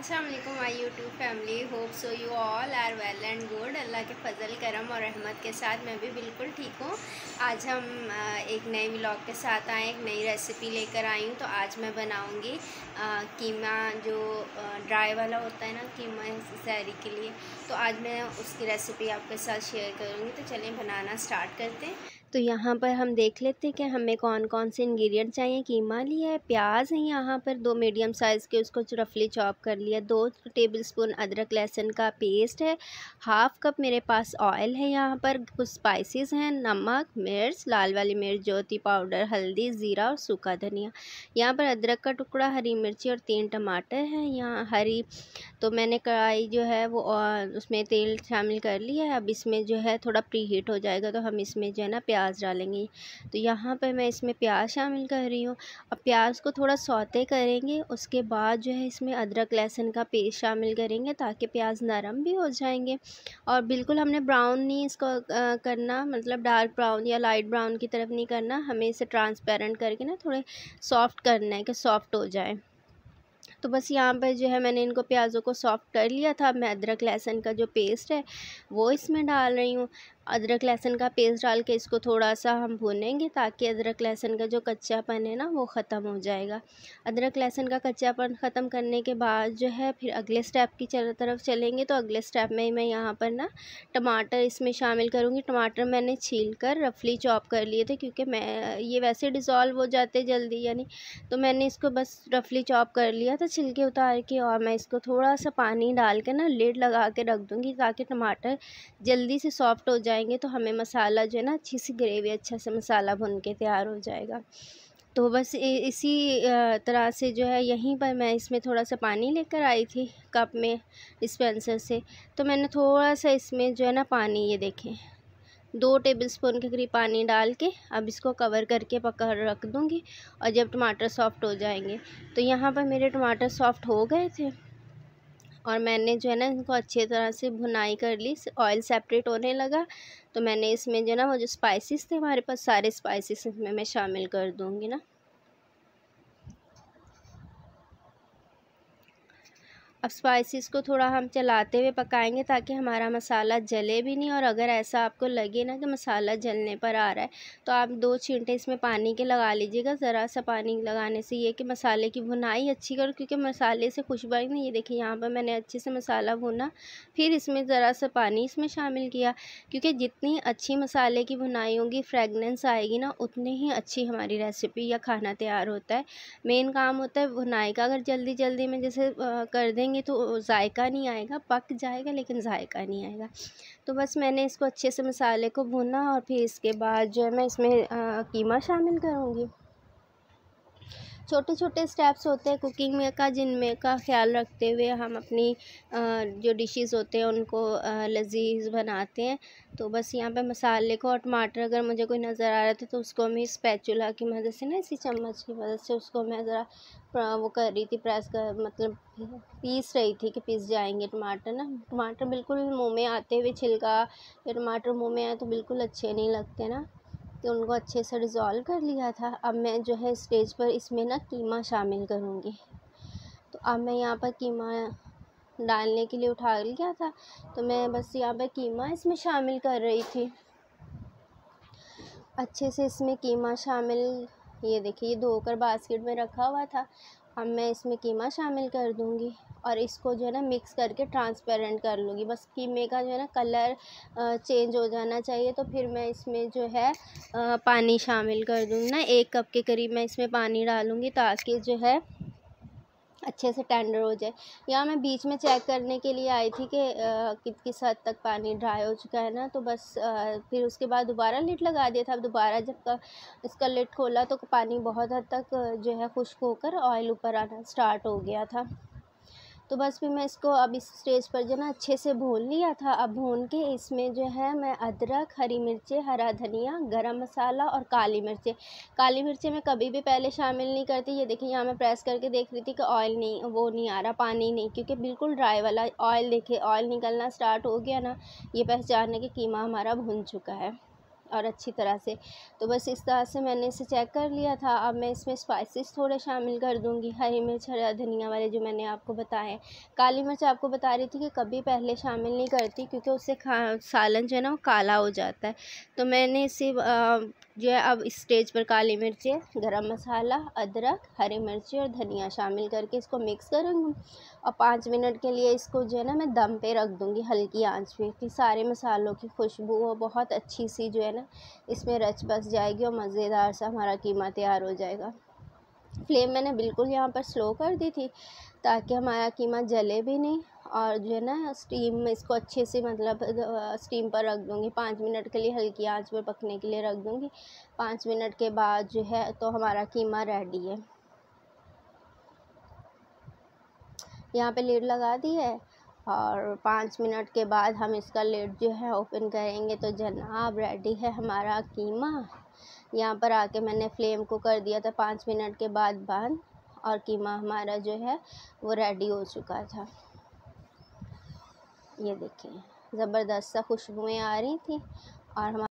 Aslam my YouTube family hope so you all are well and good अल्लाह के फजल करम और रहमत के साथ मैं भी बिल्कुल ठीक हूँ आज हम एक नए व्लॉग के साथ आए एक नई रेसिपी लेकर आई हूँ तो आज मैं बनाऊँगी कीमा जो ड्राई वाला होता है ना कीमा सैरी के लिए तो आज मैं उसकी रेसिपी आपके साथ शेयर करूँगी तो चलें बनाना स्टार्ट करते हैं तो यहाँ पर हम देख लेते हैं कि हमें कौन कौन से इंग्रेडिएंट चाहिए कीमा लिया है प्याज है यहाँ पर दो मीडियम साइज़ के उसको रफली चॉप कर लिया दो टेबल स्पून अदरक लहसुन का पेस्ट है हाफ़ कप मेरे पास ऑयल है यहाँ पर कुछ स्पाइसेस हैं नमक मिर्च लाल वाली मिर्च ज्योति पाउडर हल्दी ज़ीरा और सूखा धनिया यहाँ पर अदरक का टुकड़ा हरी मिर्ची और तीन टमाटर हैं यहाँ हरी तो मैंने कढ़ाई जो है वो उसमें तेल शामिल कर लिया है अब इसमें जो है थोड़ा प्री हीट हो जाएगा तो हम इसमें जो है ना प्याज प्याज डालेंगे तो यहाँ पर मैं इसमें प्याज शामिल कर रही हूँ अब प्याज को थोड़ा सौते करेंगे उसके बाद जो है इसमें अदरक लहसुन का पेस्ट शामिल करेंगे ताकि प्याज नरम भी हो जाएंगे और बिल्कुल हमने ब्राउन नहीं इसको करना मतलब डार्क ब्राउन या लाइट ब्राउन की तरफ नहीं करना हमें इसे ट्रांसपेरेंट करके ना थोड़े सॉफ्ट करना है कि सॉफ्ट हो जाए तो बस यहाँ पर जो है मैंने इनको प्याज़ों को सॉफ्ट कर लिया था अब मैं अदरक लहसन का जो पेस्ट है वो इसमें डाल रही हूँ अदरक लहसन का पेस्ट डाल के इसको थोड़ा सा हम भूनेंगे ताकि अदरक लहसन का जो कच्चापन है ना वो ख़त्म हो जाएगा अदरक लहसन का कच्चापन ख़त्म करने के बाद जो है फिर अगले स्टेप की तरफ चलेंगे तो अगले स्टेप में मैं यहाँ पर ना टमाटर इसमें शामिल करूँगी टमाटर मैंने छील कर रफली चॉप कर लिए थे क्योंकि मैं ये वैसे डिज़ोल्व हो जाते जल्दी यानी तो मैंने इसको बस रफली चॉप कर लिया था छिलके उतार के और मैं इसको थोड़ा सा पानी डाल के ना लेड लगा के रख दूँगी ताकि टमाटर जल्दी से सॉफ्ट हो जाएंगे तो हमें मसाला जो है ना अच्छी सी ग्रेवी अच्छा से मसाला भुन के तैयार हो जाएगा तो बस इसी तरह से जो है यहीं पर मैं इसमें थोड़ा सा पानी लेकर आई थी कप में डिस्पेंसर से तो मैंने थोड़ा सा इसमें जो है ना पानी ये देखें दो टेबल स्पून के करीब पानी डाल के अब इसको कवर करके पका रख दूँगी और जब टमाटर सॉफ्ट हो जाएंगे तो यहाँ पर मेरे टमाटर सॉफ्ट हो गए थे और मैंने जो है ना इनको अच्छे तरह से भुनाई कर ली ऑयल सेपरेट होने लगा तो मैंने इसमें जो है ना वो जो स्पाइसेस थे हमारे पास सारे स्पाइसेस इसमें मैं शामिल कर दूँगी ना अब स्पाइसेस को थोड़ा हम चलाते हुए पकाएंगे ताकि हमारा मसाला जले भी नहीं और अगर ऐसा आपको लगे ना कि मसाला जलने पर आ रहा है तो आप दो छींटे इसमें पानी के लगा लीजिएगा ज़रा सा पानी लगाने से ये कि मसाले की भुनाई अच्छी करो क्योंकि मसाले से खुशबू नहीं ये देखिए यहाँ पर मैंने अच्छे से मसाला भुना फिर इसमें ज़रा सा पानी इसमें शामिल किया क्योंकि जितनी अच्छी मसाले की भुनाई होगी फ्रेगनेंस आएगी ना उतनी ही अच्छी हमारी रेसिपी या खाना तैयार होता है मेन काम होता है भुनाई का अगर जल्दी जल्दी में जैसे कर देंगे डालेंगे तो जायका नहीं आएगा पक जाएगा लेकिन जायका नहीं आएगा तो बस मैंने इसको अच्छे से मसाले को भुना और फिर इसके बाद जो है मैं इसमें कीमा शामिल करूँगी छोटे छोटे स्टेप्स होते हैं कुकिंग में का जिनमें का ख्याल रखते हुए हम अपनी जो डिशेस होते हैं उनको लजीज बनाते हैं तो बस यहाँ पे मसाले को और टमाटर अगर मुझे कोई नज़र आ रहा था तो, तो उसको मैं स्पैचुला की मदद से ना इसी चम्मच की मदद से उसको मैं ज़रा वो कर रही थी प्रेस कर मतलब पीस रही थी कि पीस जाएंगे टमाटर ना टमाटर बिल्कुल मुँह में आते हुए छिलका या टमाटर मुँह में आए तो बिल्कुल अच्छे नहीं लगते ना तो उनको अच्छे से डिज़ोल्व कर लिया था अब मैं जो है स्टेज पर इसमें ना कीमा शामिल करूँगी तो अब मैं यहाँ पर कीमा डालने के लिए उठा लिया था तो मैं बस यहाँ पर कीमा इसमें शामिल कर रही थी अच्छे से इसमें कीमा शामिल ये देखिए ये धोकर बास्केट में रखा हुआ था अब मैं इसमें कीमा शामिल कर दूँगी और इसको जो है ना मिक्स करके ट्रांसपेरेंट कर लूँगी बस कीमे का जो है ना कलर चेंज हो जाना चाहिए तो फिर मैं इसमें जो है पानी शामिल कर दूँगी ना एक कप के करीब मैं इसमें पानी डालूँगी ताकि जो है अच्छे से टेंडर हो जाए या मैं बीच में चेक करने के लिए आई थी कि कि किस हद तक पानी ड्राई हो चुका है ना तो बस आ, फिर उसके बाद दोबारा लिट लगा दिया था अब दोबारा जब का इसका लिट खोला तो पानी बहुत हद तक जो है खुश्क होकर ऑयल ऊपर आना स्टार्ट हो गया था तो बस फिर मैं इसको अब इस स्टेज पर जो ना अच्छे से भून लिया था अब भून के इसमें जो है मैं अदरक हरी मिर्चें हरा धनिया गरम मसाला और काली मिर्चें काली मिर्चें मैं कभी भी पहले शामिल नहीं करती ये देखिए यहाँ मैं प्रेस करके देख रही थी कि ऑयल नहीं वो नहीं आ रहा पानी नहीं क्योंकि बिल्कुल ड्राई वाला ऑयल देखे ऑयल निकलना स्टार्ट हो गया ना ये पहचान है कि कीमा हमारा भुन चुका है और अच्छी तरह से तो बस इस तरह से मैंने इसे चेक कर लिया था अब मैं इसमें स्पाइसेस थोड़े शामिल कर दूँगी हरी मिर्च हरा धनिया वाले जो मैंने आपको बताए काली मिर्च आपको बता रही थी कि कभी पहले शामिल नहीं करती क्योंकि उससे खा सालन जो है ना वो काला हो जाता है तो मैंने इसे जो है अब स्टेज पर काली मिर्चें गरम मसाला अदरक हरी मिर्ची और धनिया शामिल करके इसको मिक्स करूँगी और पाँच मिनट के लिए इसको जो है ना मैं दम पे रख दूँगी हल्की आंच पे कि सारे मसालों की खुशबू और बहुत अच्छी सी जो है ना इसमें रच बस जाएगी और मज़ेदार सा हमारा कीमा तैयार हो जाएगा फ्लेम मैंने बिल्कुल यहाँ पर स्लो कर दी थी ताकि हमारा कीमा जले भी नहीं और जो है ना स्टीम में इसको अच्छे से मतलब स्टीम पर रख दूँगी पाँच मिनट के लिए हल्की आंच पर पकने के लिए रख दूँगी पाँच मिनट के बाद जो है तो हमारा कीमा रेडी है यहाँ पे लीड लगा दी है और पाँच मिनट के बाद हम इसका लेट जो है ओपन करेंगे तो जनाब रेडी है हमारा कीमा यहाँ पर आके मैंने फ्लेम को कर दिया था पाँच मिनट के बाद बंद और कीमा हमारा जो है वो रेडी हो चुका था ये देखें ज़बरदस्त सा खुशबुएं आ रही थी और हमारे